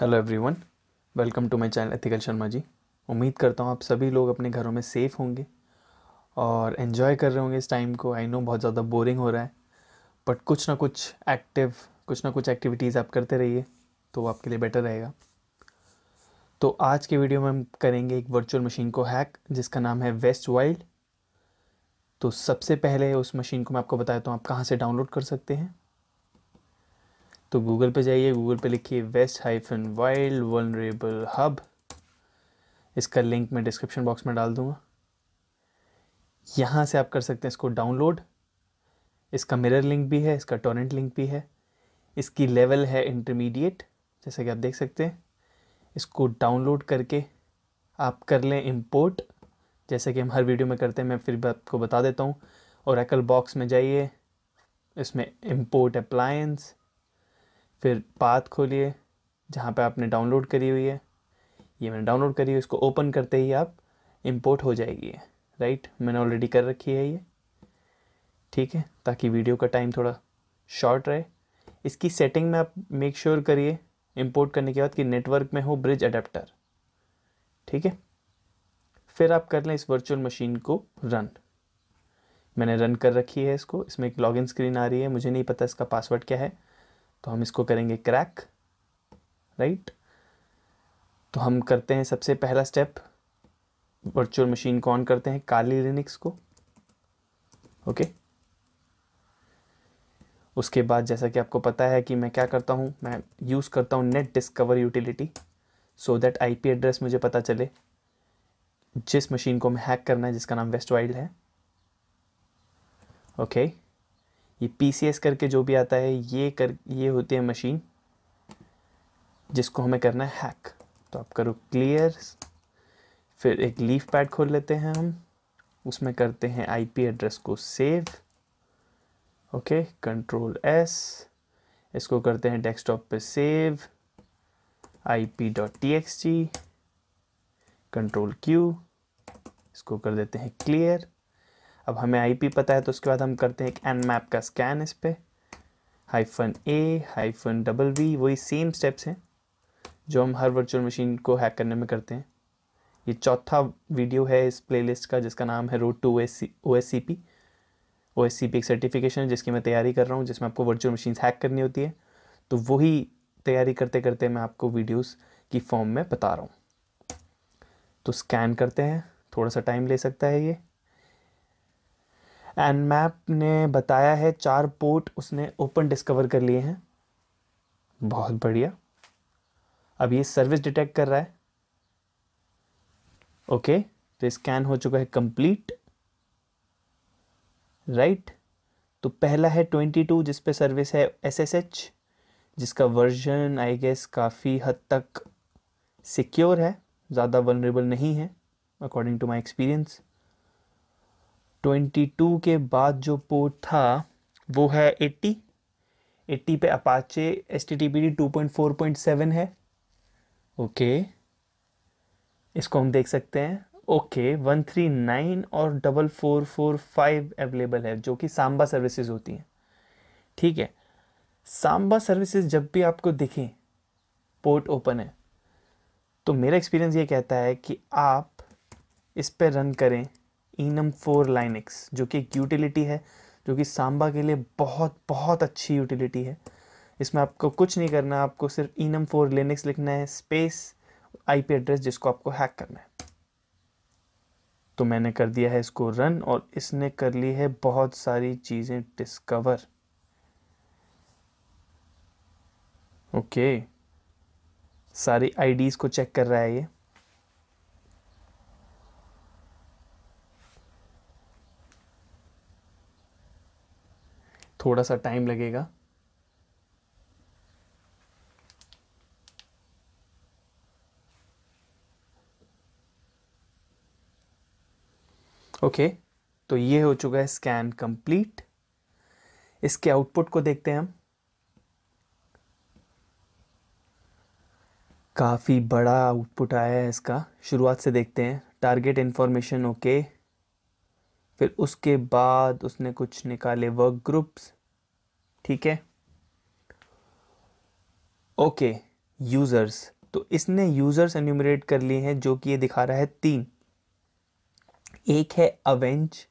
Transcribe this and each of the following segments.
Hello everyone welcome to my channel ethical Sharma ji उम्मीद करता हूँ आप सभी लोग अपने घरों में सेफ़ होंगे और एन्जॉय कर रहे होंगे इस टाइम को आई नो बहुत ज़्यादा बोरिंग हो रहा है बट कुछ ना कुछ एक्टिव कुछ ना कुछ एक्टिविटीज़ आप करते रहिए तो आपके लिए बेटर रहेगा तो आज के वीडियो में हम करेंगे एक वर्चुअल मशीन को हैक जिसका नाम है वेस्ट वाइल्ड तो सबसे पहले उस मशीन को मैं आपको बताता हूँ आप कहाँ से डाउनलोड कर सकते हैं तो गूगल पे जाइए गूगल पे लिखिए west hyphen wild vulnerable hub इसका लिंक मैं डिस्क्रिप्शन बॉक्स में डाल दूंगा यहाँ से आप कर सकते हैं इसको डाउनलोड इसका मिरर लिंक भी है इसका टोरेंट लिंक भी है इसकी लेवल है इंटरमीडिएट जैसा कि आप देख सकते हैं इसको डाउनलोड करके आप कर लें इंपोर्ट जैसे कि हम हर वीडियो में करते हैं मैं फिर आपको बता देता हूँ और एकल बॉक्स में जाइए इसमें इंपोर्ट अप्लायंस फिर पाथ खोलिए जहाँ पे आपने डाउनलोड करी हुई है ये मैंने डाउनलोड करी है इसको ओपन करते ही आप इंपोर्ट हो जाएगी है राइट मैंने ऑलरेडी कर रखी है ये ठीक है ताकि वीडियो का टाइम थोड़ा शॉर्ट रहे इसकी सेटिंग में आप मेक श्योर करिए इंपोर्ट करने के बाद कि नेटवर्क में हो ब्रिज अडेप्टर ठीक है फिर आप कर लें इस वर्चुअल मशीन को रन मैंने रन कर रखी है इसको इसमें एक लॉगिन स्क्रीन आ रही है मुझे नहीं पता इसका पासवर्ड क्या है तो हम इसको करेंगे क्रैक राइट तो हम करते हैं सबसे पहला स्टेप वर्चुअल मशीन को ऑन करते हैं काली लिनिक्स को ओके उसके बाद जैसा कि आपको पता है कि मैं क्या करता हूँ मैं यूज़ करता हूँ net discover utility so that IP address मुझे पता चले जिस मशीन को मैं हैक करना है जिसका नाम वेस्ट वाइल्ड है ओके okay. ये पी करके जो भी आता है ये कर ये होती है मशीन जिसको हमें करना है हैक तो आप करो क्लियर फिर एक लीफ पैड खोल लेते हैं हम उसमें करते हैं आईपी एड्रेस को सेव ओके कंट्रोल एस इसको करते हैं डेस्कटॉप पे save I P dot T X G control Q इसको कर देते हैं क्लियर अब हमें आईपी पता है तो उसके बाद हम करते हैं एक एन मैप का स्कैन इस पर hyphen A hyphen double V वही सेम स्टेप्स हैं जो हम हर वर्चुअल मशीन को हैक करने में करते हैं ये चौथा वीडियो है इस प्लेलिस्ट का जिसका नाम है road to O S C O S C P एक सर्टिफिकेशन है जिसकी मैं तैयारी कर रहा हूँ जिसमें आपको वर्चुअल मशीन हैक करनी होती है तो वही तैयारी करते करते मैं आपको वीडियोस की फॉर्म में बता रहा हूँ तो स्कैन करते हैं थोड़ा सा टाइम ले सकता है ये एंड मैप ने बताया है चार पोर्ट उसने ओपन डिस्कवर कर लिए हैं बहुत बढ़िया अब ये सर्विस डिटेक्ट कर रहा है ओके तो स्कैन हो चुका है कंप्लीट राइट तो पहला है ट्वेंटी टू जिस पे सर्विस है एसएसएच जिसका वर्जन आई गेस काफ़ी हद तक सिक्योर है ज़्यादा वनरेबल नहीं है according to my experience twenty two के बाद जो पोर्ट था वो है एट्टी एट्टी पे Apache S T T P D two point four point seven है ओके इसको हम देख सकते हैं ओके वन थ्री नाइन और double four four five available है जो कि सांबा सर्विसेज होती हैं ठीक है सांबा सर्विसेज जब भी आपको दिखें पोर्ट ओपन है तो मेरा एक्सपीरियंस ये कहता है कि आप इस पर रन करें इनम फोर लाइनिक्स जो कि एक यूटिलिटी है जो कि सांबा के लिए बहुत बहुत अच्छी यूटिलिटी है इसमें आपको कुछ नहीं करना आपको सिर्फ इनम फोर लिनिक्स लिखना है स्पेस आईपी एड्रेस जिसको आपको हैक करना है तो मैंने कर दिया है इसको रन और इसने कर ली है बहुत सारी चीज़ें डिस्कवर ओके सारी आईडीज़ को चेक कर रहा है ये थोड़ा सा टाइम लगेगा ओके okay, तो ये हो चुका है स्कैन कंप्लीट इसके आउटपुट को देखते हैं हम काफ़ी बड़ा आउटपुट आया है इसका शुरुआत से देखते हैं टारगेट इंफॉर्मेशन ओके फिर उसके बाद उसने कुछ निकाले वर्क ग्रुप्स ठीक है ओके यूज़र्स तो इसने यूज़र्स एन्यूमरेट कर लिए हैं जो कि ये दिखा रहा है तीन एक है अवेंज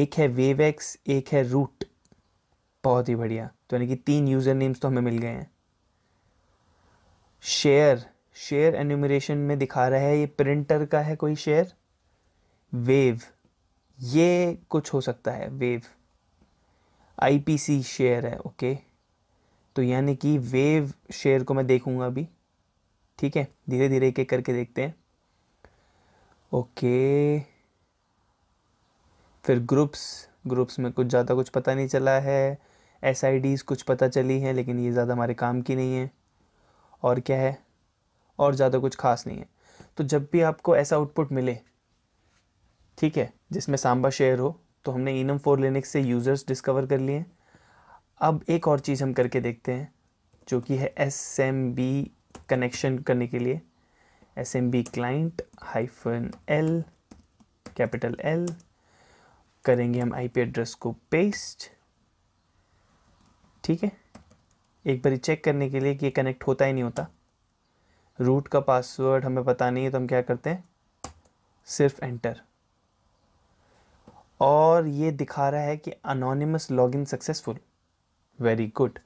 एक है वेवेक्स एक है रूट बहुत ही बढ़िया तो यानी कि तीन यूज़र नेम्स तो हमें मिल गए हैं शेयर शेयर एन्यूमरेशन में दिखा रहा है ये प्रिंटर का है कोई शेयर वेव ये कुछ हो सकता है वेव आईपीसी शेयर है ओके तो यानी कि वेव शेयर को मैं देखूंगा अभी ठीक है धीरे धीरे एक एक करके देखते हैं ओके फिर ग्रुप्स ग्रुप्स में कुछ ज़्यादा कुछ पता नहीं चला है एस कुछ पता चली हैं लेकिन ये ज़्यादा हमारे काम की नहीं है और क्या है और ज़्यादा कुछ खास नहीं है तो जब भी आपको ऐसा आउटपुट मिले ठीक है जिसमें सांबा शेयर हो तो हमने इनम फोर लिनिक्स से यूज़र्स डिस्कवर कर लिए अब एक और चीज़ हम करके देखते हैं जो कि है एस एम बी कनेक्शन करने के लिए S M B client hyphen L capital L करेंगे हम आई पी एड्रेस को पेस्ट ठीक है एक बार चेक करने के लिए कि ये कनेक्ट होता ही नहीं होता रूट का पासवर्ड हमें पता नहीं है तो हम क्या करते हैं सिर्फ एंटर और ये दिखा रहा है कि anonymous login successful very good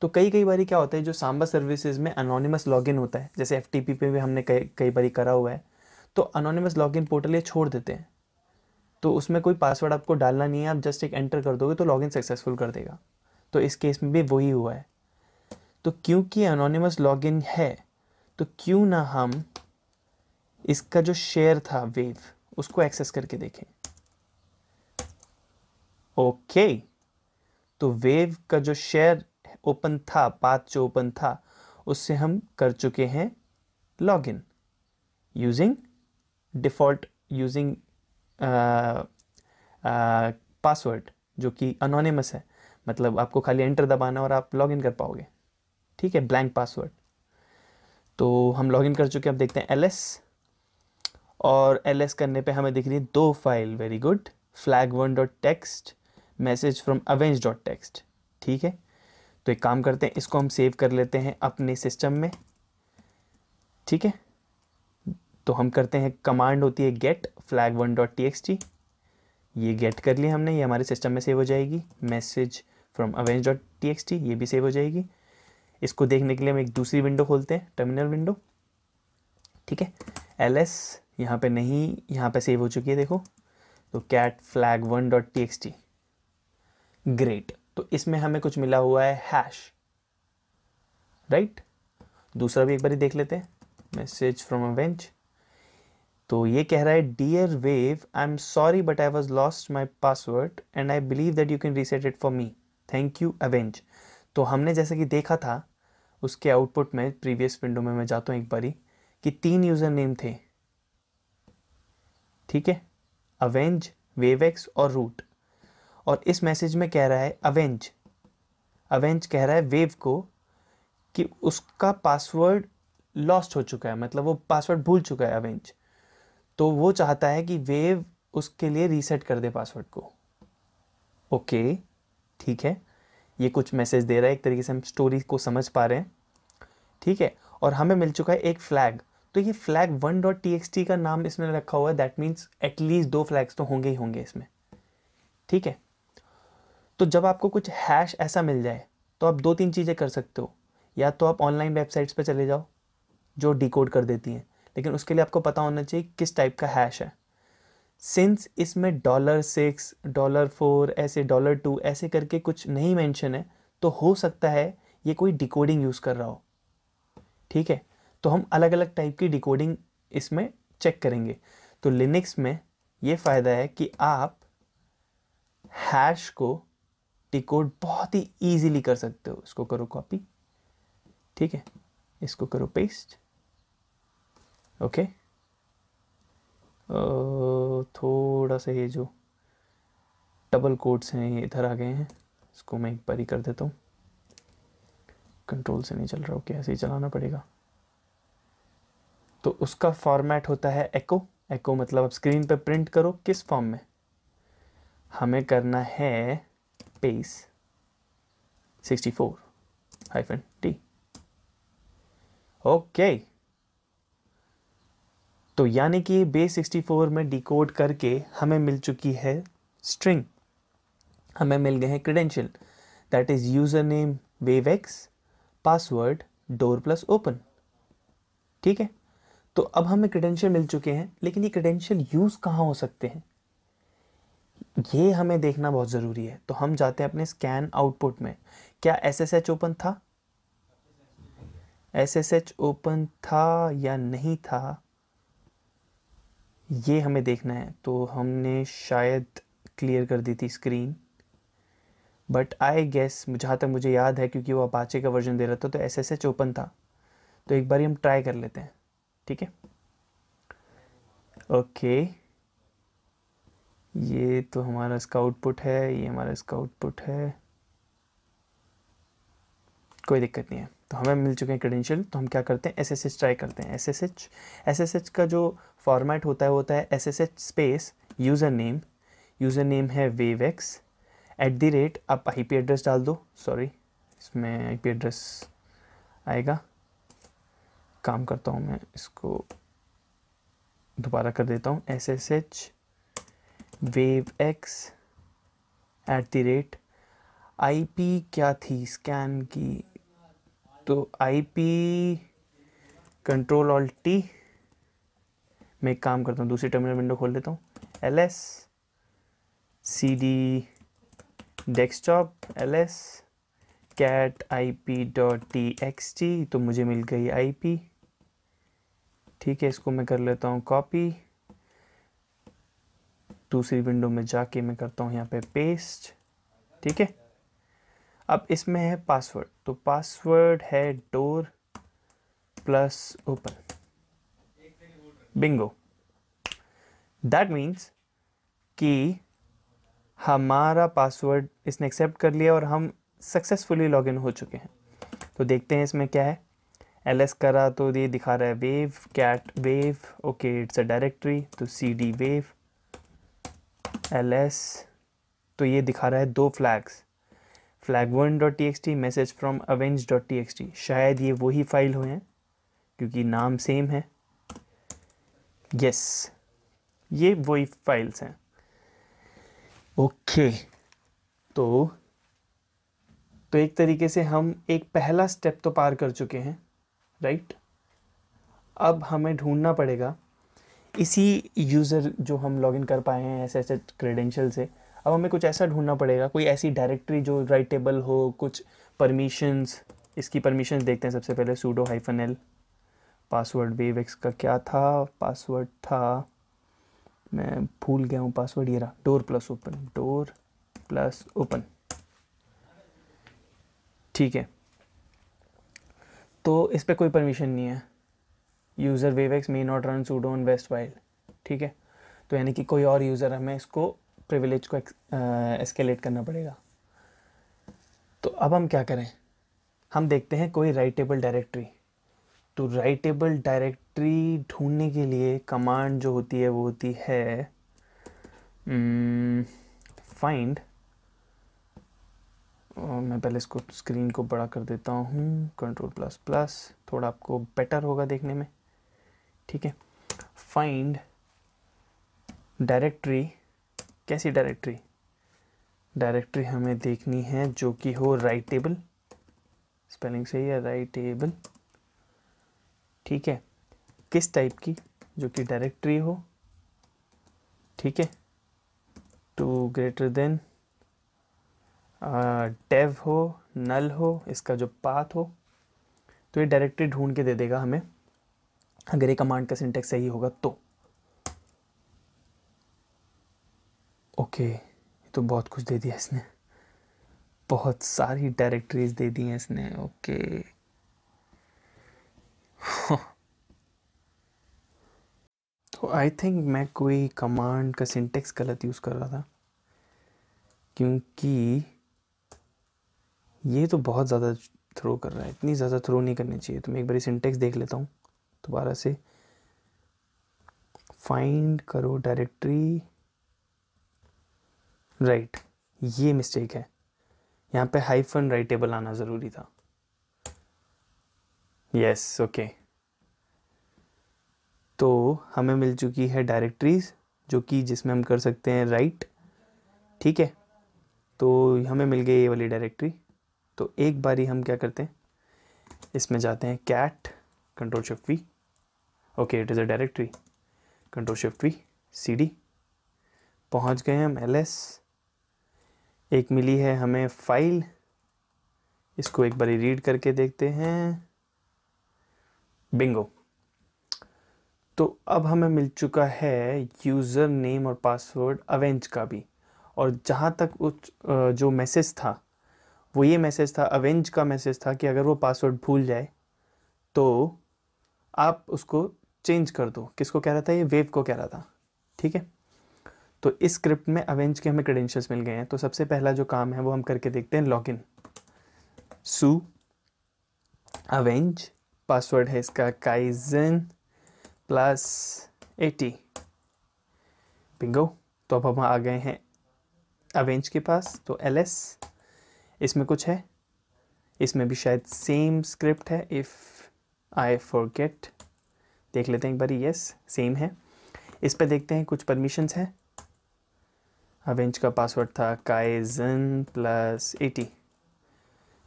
तो कई कई बार क्या होता है जो सांबा सर्विसेज में अनोनिमस लॉगिन होता है जैसे एफ पे भी हमने कई कई बारी करा हुआ है तो अनोनिमस लॉगिन पोर्टल ये छोड़ देते हैं तो उसमें कोई पासवर्ड आपको डालना नहीं है आप जस्ट एक एंटर कर दोगे तो लॉगिन सक्सेसफुल कर देगा तो इस केस में भी वही हुआ है तो क्योंकि अनोनिमस लॉगिन है तो क्यों ना हम इसका जो शेयर था वेव उसको एक्सेस करके देखें ओके तो वेव का जो शेयर ओपन था पाथ जो ओपन था उससे हम कर चुके हैं log in using default using password जो कि अनोनिमस है मतलब आपको खाली एंटर दबाना और आप लॉग इन कर पाओगे ठीक है ब्लैंक पासवर्ड तो हम लॉग इन कर चुके हैं अब देखते हैं एल और एल करने पे हमें दिख रही है दो file very good flag one dot text message from Avenge dot text ठीक है तो एक काम करते हैं इसको हम सेव कर लेते हैं अपने सिस्टम में ठीक है तो हम करते हैं कमांड होती है get flag one dot T X T ये गेट कर लिया हमने ये हमारे सिस्टम में सेव हो जाएगी message from Avenge dot T X T ये भी सेव हो जाएगी इसको देखने के लिए हम एक दूसरी विंडो खोलते हैं टर्मिनल विंडो ठीक है एल एस यहाँ पर नहीं यहाँ पर सेव हो चुकी है देखो तो cat flag one dot T X T great तो इसमें हमें कुछ मिला हुआ है हैश राइट दूसरा भी एक बार देख लेते हैं मैसेज फ्रॉम अ बेंच तो ये कह रहा है dear Wave I am sorry but I was lost my password and I believe that you can reset it for me thank you Avenge तो हमने जैसे कि देखा था उसके आउटपुट में प्रीवियस विंडो में मैं जाता हूँ एक बारी कि तीन यूज़र नेम थे ठीक है अवेंज वेवेक्स और रूट और इस मैसेज में कह रहा है अवेंज अवेंज कह रहा है वेव को कि उसका पासवर्ड लॉस्ट हो चुका है मतलब वो पासवर्ड भूल चुका है अवेंज तो वो चाहता है कि वेव उसके लिए रीसेट कर दे पासवर्ड को ओके ठीक है ये कुछ मैसेज दे रहा है एक तरीके से हम स्टोरी को समझ पा रहे हैं ठीक है और हमें मिल चुका है एक फ्लैग तो ये flag one dot T X T का नाम इसमें रखा हुआ है दैट मीन्स एटलीस्ट दो फ्लैग्स तो होंगे ही होंगे इसमें ठीक है तो जब आपको कुछ हैश ऐसा मिल जाए तो आप दो तीन चीज़ें कर सकते हो या तो आप ऑनलाइन वेबसाइट्स पर चले जाओ जो डिकोड कर देती हैं लेकिन उसके लिए आपको पता होना चाहिए किस टाइप का हैश है सिंस इसमें डॉलर सिक्स डॉलर फोर ऐसे डॉलर टू ऐसे करके कुछ नहीं मेंशन है तो हो सकता है ये कोई डिकोडिंग यूज़ कर रहा हो ठीक है तो हम अलग अलग टाइप की डिकोडिंग इसमें चेक करेंगे तो लिनक्स में ये फ़ायदा है कि आप हैश को डिकोड बहुत ही ईजीली कर सकते हो इसको करो कॉपी ठीक है इसको करो पेस्ट ओके थोड़ा सा ये जो डबल कोड्स हैं ये इधर आ गए हैं इसको मैं एक बारी कर देता हूँ कंट्रोल से नहीं चल रहा ओके ऐसे ही चलाना पड़ेगा तो उसका फॉर्मेट होता है एको एको मतलब आप स्क्रीन पर प्रिंट करो किस फॉर्म में हमें करना है base 64 hyphen D okay okay. तो यानी कि बेस 64 में डिकोड करके हमें मिल चुकी है स्ट्रिंग हमें मिल गए हैं credential that is user name Wave X password door plus open ठीक है तो अब हमें क्रेडेंशियल मिल चुके हैं लेकिन ये क्रेडेंशियल यूज़ कहाँ हो सकते हैं ये हमें देखना बहुत ज़रूरी है तो हम जाते हैं अपने स्कैन आउटपुट में क्या एस एस एच ओपन था एस एस एच ओपन था या नहीं था ये हमें देखना है तो हमने शायद क्लियर कर दी थी स्क्रीन बट आई गेस जहाँ तक मुझे याद है क्योंकि वो अपाचे का वर्जन दे रहा था तो एस एस एच ओपन था तो एक बार हम ट्राई कर लेते हैं ठीक है ओके okay. ये तो हमारा इसका आउटपुट है ये हमारा इसका आउटपुट है कोई दिक्कत नहीं है तो हमें मिल चुके हैं क्रेडेंशियल तो हम क्या करते हैं एस एस एच ट्राई करते हैं S S H S S H का जो फॉर्मेट होता है वो होता है S S H space user name user name है Wave X at the rate आप आई पी एड्रेस डाल दो सॉरी इसमें आई पी एड्रेस आएगा काम करता हूँ मैं इसको दोबारा कर देता हूँ S S H Wave X at the rate I क्या थी स्कैन की तो पी कंट्रोल ऑल टी मैं एक काम करता हूँ दूसरी टर्मिनल विंडो खोल लेता हूँ L S C D desktop L S cat I P dot T X T तो मुझे मिल गई आई पी ठीक है इसको मैं कर लेता हूँ कॉपी दूसरी विंडो में जाके मैं करता हूँ यहाँ पे पेस्ट ठीक है अब इसमें है पासवर्ड तो पासवर्ड है door plus open bingo that means कि हमारा पासवर्ड इसने एक्सेप्ट कर लिया और हम सक्सेसफुली लॉगिन हो चुके हैं तो देखते हैं इसमें क्या है एल एस करा तो ये दिखा रहा है Wave cat Wave okay it's a directory तो C D Wave L S तो ये दिखा रहा है दो flags flag one dot T X T message from Avenge dot T X T शायद ये वही फाइल हुए हैं क्योंकि नाम सेम है यस ये वही फाइल्स हैं ओके तो तो एक तरीके से हम एक पहला स्टेप तो पार कर चुके हैं राइट अब हमें ढूंढना पड़ेगा इसी यूज़र जो हम लॉगिन कर पाए हैं ऐसे ऐसे क्रेडेंशियल से अब हमें कुछ ऐसा ढूंढना पड़ेगा कोई ऐसी डायरेक्टरी जो राइटेबल हो कुछ परमिशंस इसकी परमिशंस देखते हैं सबसे पहले sudo hyphen L password Wave X का क्या था पासवर्ड था मैं भूल गया हूँ पासवर्ड ये रहा door plus open door plus open ठीक है तो इस पर कोई परमिशन नहीं है user Wave X may not run sudo on west wild ठीक है तो यानी कि कोई और यूज़र हमें इसको प्रिविलेज को एस्केलेट करना पड़ेगा तो अब हम क्या करें हम देखते हैं कोई राइटेबल डायरेक्टरी तो राइटेबल डायरेक्टरी ढूंढने के लिए कमांड जो होती है वो होती है फाइंड हम्म, और मैं पहले इसको स्क्रीन को बड़ा कर देता हूँ कंट्रोल प्लस प्लस थोड़ा आपको बेटर होगा देखने में ठीक है फाइंड डायरेक्टरी कैसी डायरेक्टरी डायरेक्टरी हमें देखनी है जो कि हो राइट टेबल स्पेलिंग सही है राइट टेबल ठीक है किस टाइप की जो कि डायरेक्ट्री हो ठीक है टू ग्रेटर देन डेव हो नल हो इसका जो पाथ हो तो ये डायरेक्टरी ढूंढ के दे देगा हमें अगर ये कमांड का सिंटेक्स सही होगा तो ओके okay, तो बहुत कुछ दे दिया इसने बहुत सारी डायरेक्टरीज दे दी हैं इसने ओके तो आई थिंक मैं कोई कमांड का सिंटेक्स गलत यूज़ कर रहा था क्योंकि ये तो बहुत ज़्यादा थ्रो कर रहा है इतनी ज़्यादा थ्रो नहीं करनी चाहिए तो मैं एक बार सिंटेक्स देख लेता हूँ दोबारा से फाइंड करो डायरेक्टरी राइट ये मिस्टेक है यहाँ पे हाइफन राइटेबल आना ज़रूरी था यस yes, ओके okay. तो हमें मिल चुकी है डायरेक्टरीज जो कि जिसमें हम कर सकते हैं राइट ठीक है तो हमें मिल गई ये वाली डायरेक्टरी तो एक बारी हम क्या करते हैं इसमें जाते हैं cat control shift V okay it is a directory control shift v cd पहुंच गए हम एल एस एक मिली है हमें फाइल इसको एक बार रीड करके देखते हैं बिंगो तो अब हमें मिल चुका है यूज़र नेम और पासवर्ड अवेंज का भी और जहाँ तक उस जो मैसेज था वो ये मैसेज था अवेंज का मैसेज था कि अगर वो पासवर्ड भूल जाए तो आप उसको चेंज कर दो किसको कह रहा था ये वेव को कह रहा था ठीक है तो इस स्क्रिप्ट में अवेंज के हमें क्रेडेंशियल्स मिल गए हैं तो सबसे पहला जो काम है वो हम करके देखते हैं इन सू अवेंज पासवर्ड है इसका काइजन प्लस एटी बिंगो तो अब हम आ गए हैं अवेंज के पास तो एल एस इसमें कुछ है इसमें भी शायद सेम स्क्रिप्ट है इफ़ आई फॉरगेट देख लेते हैं एक बारी यस सेम है इस पर देखते हैं कुछ परमिशंस हैं अवेंज का पासवर्ड था काइजन प्लस एटी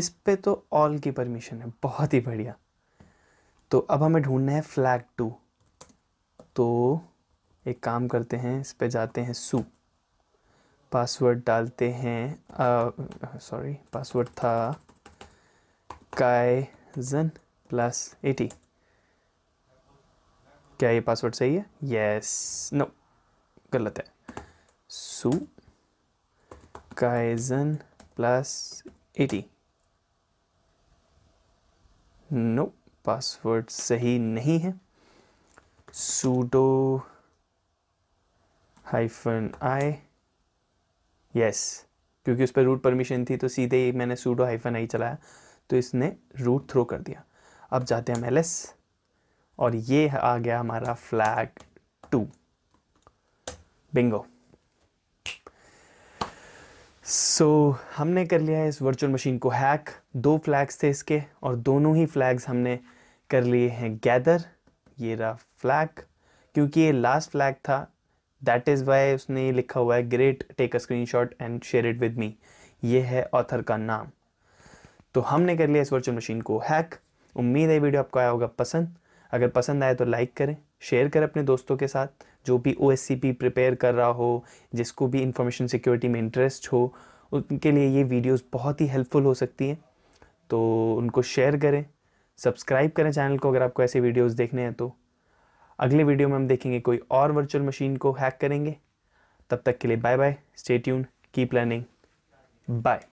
इस पे तो ऑल की परमिशन है बहुत ही बढ़िया तो अब हमें ढूंढना है फ्लैग टू तो एक काम करते हैं इस पे जाते हैं सू पासवर्ड डालते हैं सॉरी पासवर्ड था काइजन प्लस एटी क्या ये पासवर्ड सही है यस नो गलत है su kaizen plus at no password सही नहीं है सूडो हाइफन आई यस क्योंकि उस पर रूट परमिशन थी तो सीधे ही मैंने सूडो हाइफन आई चलाया तो इसने रूट थ्रो कर दिया अब जाते हैं हम एल एस और ये आ गया हमारा flag two bingo so so, हमने कर लिया इस वर्चुअल मशीन को हैक दो फ्लैग्स थे इसके और दोनों ही फ्लैग्स हमने कर लिए हैं गैदर ये रहा फ्लैग क्योंकि ये लास्ट फ्लैग था दैट इज़ वाई उसने लिखा हुआ है great take a screen shot and share it with me ये है ऑथर का नाम तो हमने कर लिया इस वर्चुअल मशीन को हैक उम्मीद है वीडियो आपको आया होगा पसंद अगर पसंद आए तो लाइक करें शेयर करें अपने दोस्तों के साथ जो भी ओ प्रिपेयर कर रहा हो जिसको भी इंफॉर्मेशन सिक्योरिटी में इंटरेस्ट हो उनके लिए ये वीडियोस बहुत ही हेल्पफुल हो सकती हैं तो उनको शेयर करें सब्सक्राइब करें चैनल को अगर आपको ऐसे वीडियोस देखने हैं तो अगले वीडियो में हम देखेंगे कोई और वर्चुअल मशीन को हैक करेंगे तब तक के लिए bye bye stay tune keep learning bye